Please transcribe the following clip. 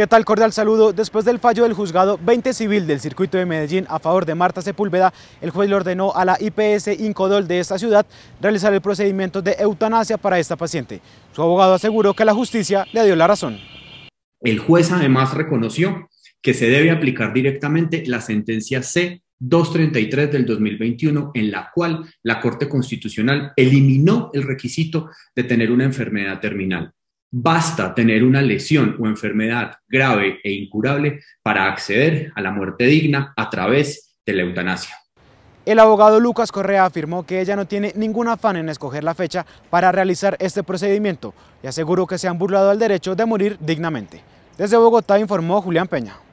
¿Qué tal? Cordial saludo. Después del fallo del juzgado 20 civil del circuito de Medellín a favor de Marta Sepúlveda, el juez le ordenó a la IPS Incodol de esta ciudad realizar el procedimiento de eutanasia para esta paciente. Su abogado aseguró que la justicia le dio la razón. El juez además reconoció que se debe aplicar directamente la sentencia C 233 del 2021, en la cual la Corte Constitucional eliminó el requisito de tener una enfermedad terminal. Basta tener una lesión o enfermedad grave e incurable para acceder a la muerte digna a través de la eutanasia. El abogado Lucas Correa afirmó que ella no tiene ningún afán en escoger la fecha para realizar este procedimiento y aseguró que se han burlado al derecho de morir dignamente. Desde Bogotá informó Julián Peña.